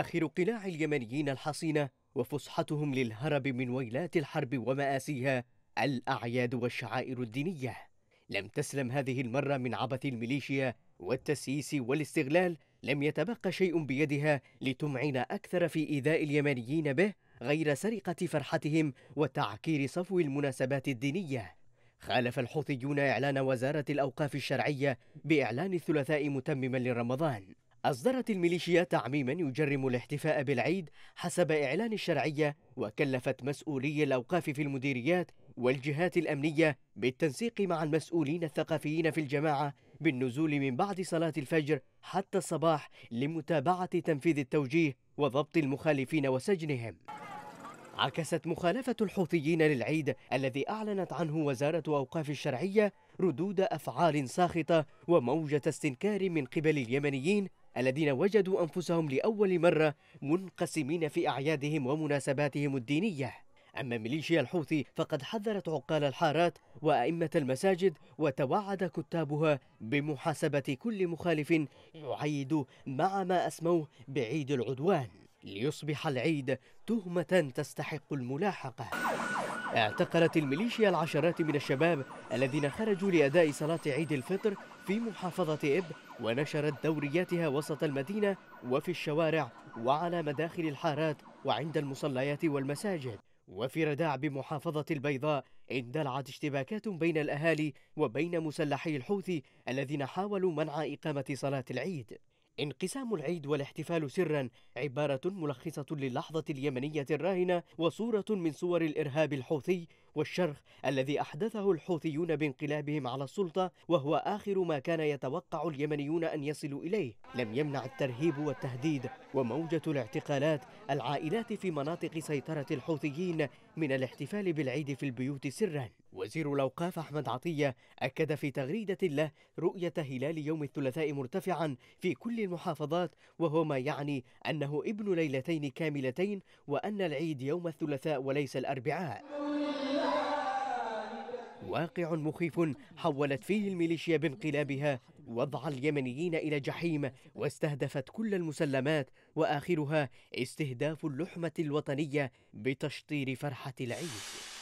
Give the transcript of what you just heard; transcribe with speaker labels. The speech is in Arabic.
Speaker 1: آخر قلاع اليمنيين الحصينة وفسحتهم للهرب من ويلات الحرب ومآسيها الأعياد والشعائر الدينية لم تسلم هذه المرة من عبث الميليشيا والتسييس والاستغلال لم يتبقى شيء بيدها لتمعن أكثر في إيذاء اليمنيين به غير سرقة فرحتهم وتعكير صفو المناسبات الدينية خالف الحوثيون إعلان وزارة الأوقاف الشرعية بإعلان الثلاثاء متمما لرمضان أصدرت الميليشيا تعميما يجرم الاحتفاء بالعيد حسب إعلان الشرعية وكلفت مسؤولي الأوقاف في المديريات والجهات الأمنية بالتنسيق مع المسؤولين الثقافيين في الجماعة بالنزول من بعد صلاة الفجر حتى الصباح لمتابعة تنفيذ التوجيه وضبط المخالفين وسجنهم. عكست مخالفة الحوثيين للعيد الذي أعلنت عنه وزارة أوقاف الشرعية ردود أفعال ساخطة وموجة استنكار من قبل اليمنيين الذين وجدوا أنفسهم لأول مرة منقسمين في أعيادهم ومناسباتهم الدينية أما ميليشيا الحوثي فقد حذرت عقال الحارات وأئمة المساجد وتوعد كتابها بمحاسبة كل مخالف يعيد مع ما أسموه بعيد العدوان ليصبح العيد تهمة تستحق الملاحقة اعتقلت الميليشيا العشرات من الشباب الذين خرجوا لأداء صلاة عيد الفطر في محافظة إب ونشرت دورياتها وسط المدينة وفي الشوارع وعلى مداخل الحارات وعند المصليات والمساجد وفي رداع بمحافظة البيضاء اندلعت اشتباكات بين الأهالي وبين مسلحي الحوثي الذين حاولوا منع إقامة صلاة العيد انقسام العيد والاحتفال سرا عبارة ملخصة للحظة اليمنية الراهنة وصورة من صور الإرهاب الحوثي والشرخ الذي أحدثه الحوثيون بانقلابهم على السلطة وهو آخر ما كان يتوقع اليمنيون أن يصلوا إليه لم يمنع الترهيب والتهديد وموجة الاعتقالات العائلات في مناطق سيطرة الحوثيين من الاحتفال بالعيد في البيوت سرا وزير الأوقاف أحمد عطية أكد في تغريدة له رؤية هلال يوم الثلاثاء مرتفعا في كل المحافظات وهو ما يعني أنه ابن ليلتين كاملتين وأن العيد يوم الثلاثاء وليس الأربعاء واقع مخيف حولت فيه الميليشيا بانقلابها وضع اليمنيين إلى جحيم واستهدفت كل المسلمات وآخرها استهداف اللحمة الوطنية بتشطير فرحة العيد